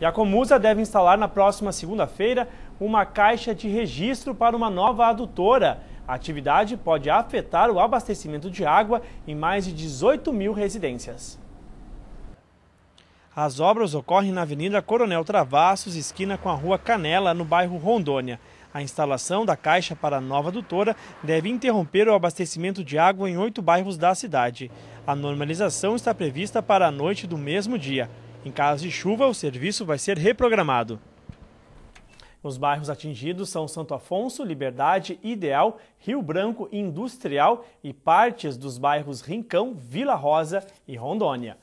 E a Comusa deve instalar na próxima segunda-feira uma caixa de registro para uma nova adutora. A atividade pode afetar o abastecimento de água em mais de 18 mil residências. As obras ocorrem na Avenida Coronel Travassos, esquina com a Rua Canela, no bairro Rondônia. A instalação da caixa para a nova adutora deve interromper o abastecimento de água em oito bairros da cidade. A normalização está prevista para a noite do mesmo dia. Em caso de chuva, o serviço vai ser reprogramado. Os bairros atingidos são Santo Afonso, Liberdade, Ideal, Rio Branco, Industrial e partes dos bairros Rincão, Vila Rosa e Rondônia.